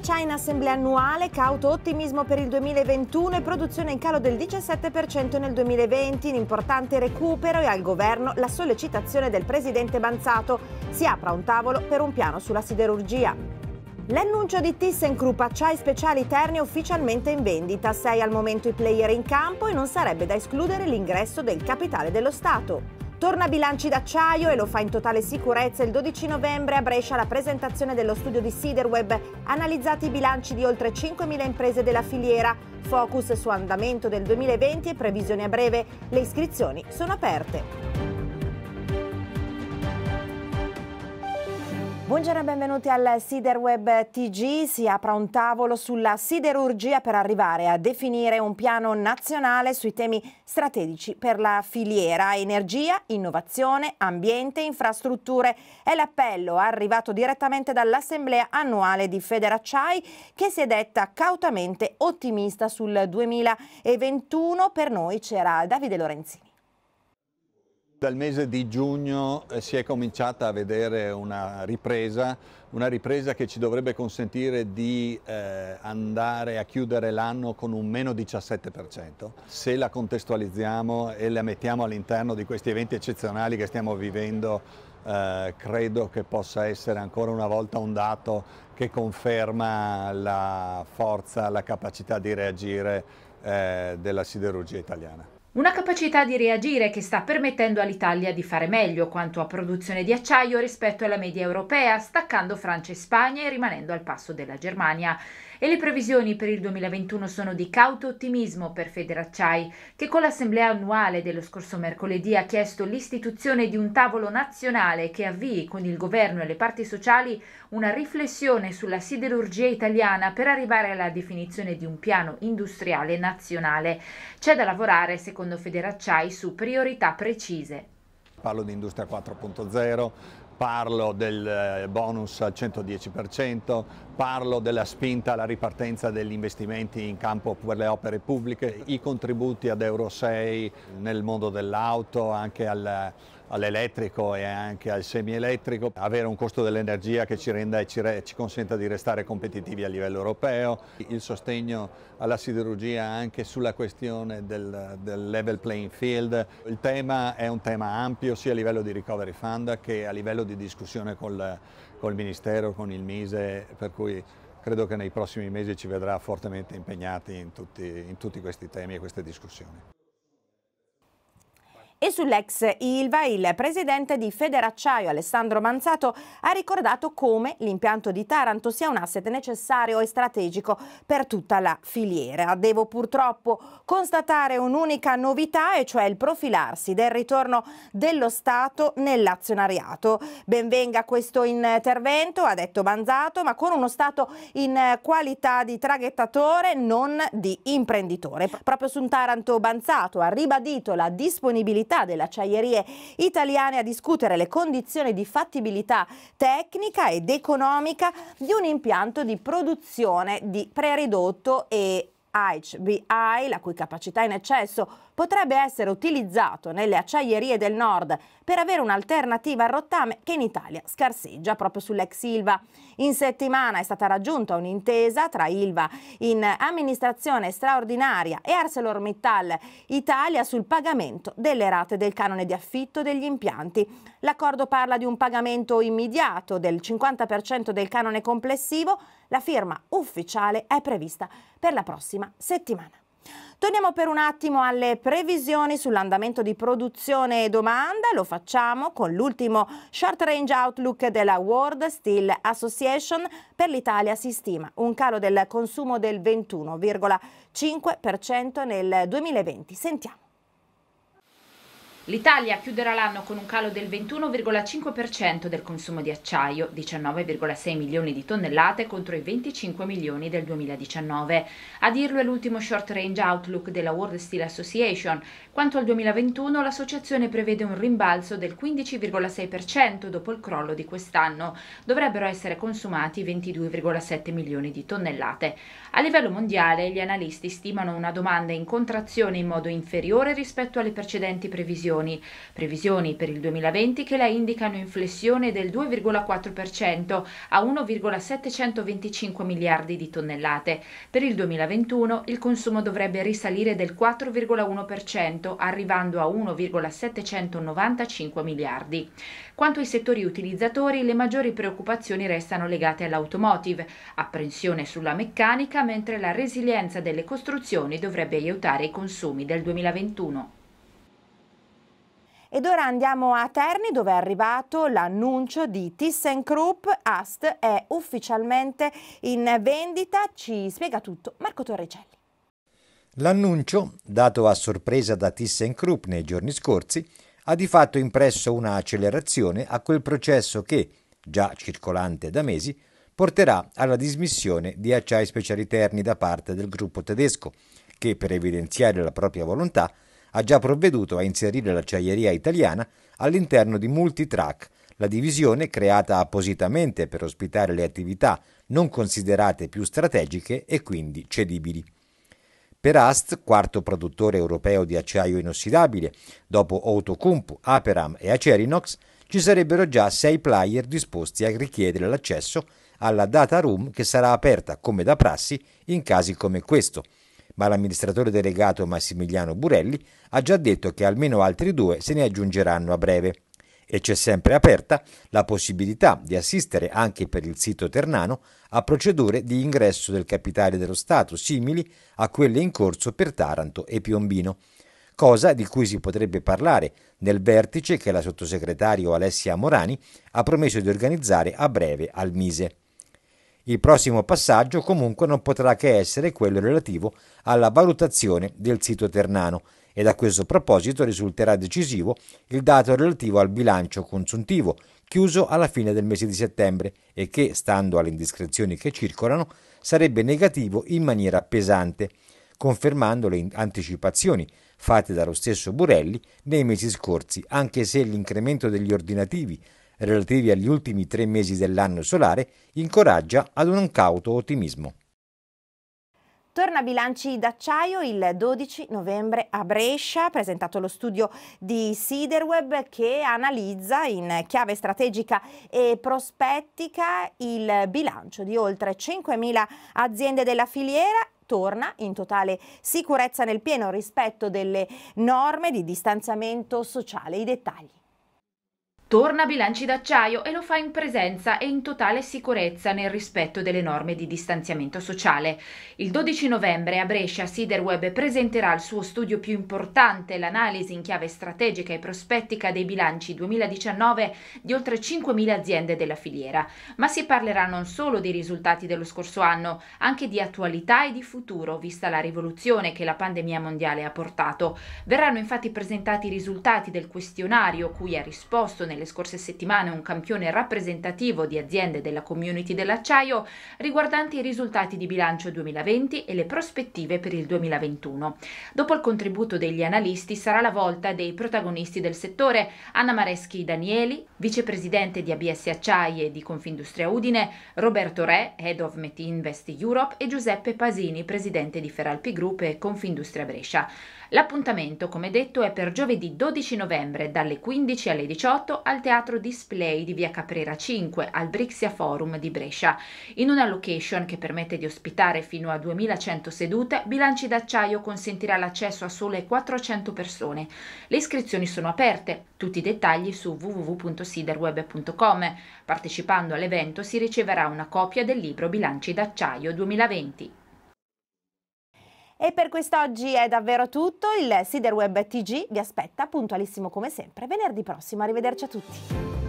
China assemblea annuale, cauto ottimismo per il 2021 e produzione in calo del 17% nel 2020, un importante recupero e al governo la sollecitazione del presidente Banzato. Si apra un tavolo per un piano sulla siderurgia. L'annuncio di ThyssenKrupp Acciai Speciali Terni è ufficialmente in vendita, sei al momento i player in campo e non sarebbe da escludere l'ingresso del capitale dello Stato. Torna bilanci d'acciaio e lo fa in totale sicurezza il 12 novembre a Brescia la presentazione dello studio di Siderweb, analizzati i bilanci di oltre 5.000 imprese della filiera, focus su andamento del 2020 e previsioni a breve. Le iscrizioni sono aperte. Buongiorno e benvenuti al Siderweb TG. Si apre un tavolo sulla siderurgia per arrivare a definire un piano nazionale sui temi strategici per la filiera. Energia, innovazione, ambiente, infrastrutture. È l'appello arrivato direttamente dall'Assemblea annuale di Federacciai che si è detta cautamente ottimista sul 2021. Per noi c'era Davide Lorenzini. Dal mese di giugno eh, si è cominciata a vedere una ripresa, una ripresa che ci dovrebbe consentire di eh, andare a chiudere l'anno con un meno 17%. Se la contestualizziamo e la mettiamo all'interno di questi eventi eccezionali che stiamo vivendo, eh, credo che possa essere ancora una volta un dato che conferma la forza, la capacità di reagire eh, della siderurgia italiana. Una capacità di reagire che sta permettendo all'Italia di fare meglio quanto a produzione di acciaio rispetto alla media europea, staccando Francia e Spagna e rimanendo al passo della Germania e le previsioni per il 2021 sono di cauto ottimismo per Federacciai, che con l'assemblea annuale dello scorso mercoledì ha chiesto l'istituzione di un tavolo nazionale che avvii con il governo e le parti sociali una riflessione sulla siderurgia italiana per arrivare alla definizione di un piano industriale nazionale. C'è da lavorare, secondo Federacciai, su priorità precise. Parlo di Industria 4.0, parlo del eh, bonus al 110%, parlo della spinta alla ripartenza degli investimenti in campo per le opere pubbliche, i contributi ad Euro 6 nel mondo dell'auto, anche al all'elettrico e anche al semielettrico, avere un costo dell'energia che ci renda e ci, re, ci, consenta di restare competitivi a livello europeo, il sostegno alla siderurgia anche sulla questione del, del level playing field. Il tema è un tema ampio sia a livello di recovery fund che a livello di discussione col, col Ministero, con il Mise, per cui credo che nei prossimi mesi ci vedrà fortemente impegnati in tutti, in tutti questi temi e queste discussioni. E sull'ex Ilva il presidente di Federacciaio Alessandro Manzato ha ricordato come l'impianto di Taranto sia un asset necessario e strategico per tutta la filiera. Devo purtroppo constatare un'unica novità e cioè il profilarsi del ritorno dello Stato nell'azionariato. Benvenga questo intervento, ha detto Manzato, ma con uno Stato in qualità di traghettatore non di imprenditore. Proprio su un Taranto Banzato ha ribadito la disponibilità capacità delle acciaierie italiane a discutere le condizioni di fattibilità tecnica ed economica di un impianto di produzione di preridotto e HBI, la cui capacità in eccesso potrebbe essere utilizzato nelle acciaierie del nord per avere un'alternativa al rottame che in Italia scarseggia proprio sull'ex Ilva. In settimana è stata raggiunta un'intesa tra Ilva in amministrazione straordinaria e ArcelorMittal Italia sul pagamento delle rate del canone di affitto degli impianti. L'accordo parla di un pagamento immediato del 50% del canone complessivo, la firma ufficiale è prevista per la prossima settimana. Torniamo per un attimo alle previsioni sull'andamento di produzione e domanda, lo facciamo con l'ultimo short range outlook della World Steel Association. Per l'Italia si stima un calo del consumo del 21,5% nel 2020. Sentiamo. L'Italia chiuderà l'anno con un calo del 21,5% del consumo di acciaio, 19,6 milioni di tonnellate contro i 25 milioni del 2019. A dirlo è l'ultimo short range outlook della World Steel Association. Quanto al 2021, l'associazione prevede un rimbalzo del 15,6% dopo il crollo di quest'anno. Dovrebbero essere consumati 22,7 milioni di tonnellate. A livello mondiale, gli analisti stimano una domanda in contrazione in modo inferiore rispetto alle precedenti previsioni previsioni, previsioni per il 2020 che la indicano in flessione del 2,4% a 1,725 miliardi di tonnellate. Per il 2021 il consumo dovrebbe risalire del 4,1% arrivando a 1,795 miliardi. Quanto ai settori utilizzatori, le maggiori preoccupazioni restano legate all'automotive, apprensione sulla meccanica, mentre la resilienza delle costruzioni dovrebbe aiutare i consumi del 2021. Ed ora andiamo a Terni dove è arrivato l'annuncio di ThyssenKrupp, AST è ufficialmente in vendita, ci spiega tutto Marco Torricelli. L'annuncio, dato a sorpresa da ThyssenKrupp nei giorni scorsi, ha di fatto impresso un'accelerazione a quel processo che, già circolante da mesi, porterà alla dismissione di Acciai Speciali Terni da parte del gruppo tedesco, che per evidenziare la propria volontà ha già provveduto a inserire l'acciaieria italiana all'interno di Multitrack, la divisione creata appositamente per ospitare le attività non considerate più strategiche e quindi cedibili. Per Ast, quarto produttore europeo di acciaio inossidabile, dopo Autocumpu, Aperam e Acerinox, ci sarebbero già sei player disposti a richiedere l'accesso alla data room che sarà aperta, come da prassi, in casi come questo – ma l'amministratore delegato Massimiliano Burelli ha già detto che almeno altri due se ne aggiungeranno a breve. E c'è sempre aperta la possibilità di assistere anche per il sito ternano a procedure di ingresso del capitale dello Stato simili a quelle in corso per Taranto e Piombino cosa di cui si potrebbe parlare nel vertice che la sottosegretario Alessia Morani ha promesso di organizzare a breve al Mise. Il prossimo passaggio comunque non potrà che essere quello relativo alla valutazione del sito ternano e a questo proposito risulterà decisivo il dato relativo al bilancio consuntivo chiuso alla fine del mese di settembre e che, stando alle indiscrezioni che circolano, sarebbe negativo in maniera pesante, confermando le anticipazioni fatte dallo stesso Burelli nei mesi scorsi, anche se l'incremento degli ordinativi relativi agli ultimi tre mesi dell'anno solare incoraggia ad un cauto ottimismo. Torna bilanci d'acciaio il 12 novembre a Brescia, presentato lo studio di Siderweb che analizza in chiave strategica e prospettica il bilancio di oltre 5.000 aziende della filiera torna in totale sicurezza nel pieno rispetto delle norme di distanziamento sociale. I dettagli. Torna Bilanci d'Acciaio e lo fa in presenza e in totale sicurezza nel rispetto delle norme di distanziamento sociale. Il 12 novembre a Brescia Siderweb presenterà il suo studio più importante, l'analisi in chiave strategica e prospettica dei bilanci 2019 di oltre 5.000 aziende della filiera. Ma si parlerà non solo dei risultati dello scorso anno, anche di attualità e di futuro, vista la rivoluzione che la pandemia mondiale ha portato. Verranno infatti presentati i risultati del questionario cui ha risposto nel nelle scorse settimane un campione rappresentativo di aziende della community dell'acciaio riguardanti i risultati di bilancio 2020 e le prospettive per il 2021. Dopo il contributo degli analisti sarà la volta dei protagonisti del settore Anna Mareschi Danieli, vicepresidente di ABS Acciaie e di Confindustria Udine, Roberto Re, Head of Metinvest Europe e Giuseppe Pasini, presidente di Feralpi Group e Confindustria Brescia. L'appuntamento, come detto, è per giovedì 12 novembre dalle 15 alle 18 al Teatro Display di Via Caprera 5 al Brixia Forum di Brescia, in una location che permette di ospitare fino a 2100 sedute, Bilanci d'acciaio consentirà l'accesso a sole 400 persone. Le iscrizioni sono aperte, tutti i dettagli su www.siderweb.com. Partecipando all'evento si riceverà una copia del libro Bilanci d'acciaio 2020. E per quest'oggi è davvero tutto, il Siderweb TG vi aspetta puntualissimo come sempre venerdì prossimo, arrivederci a tutti.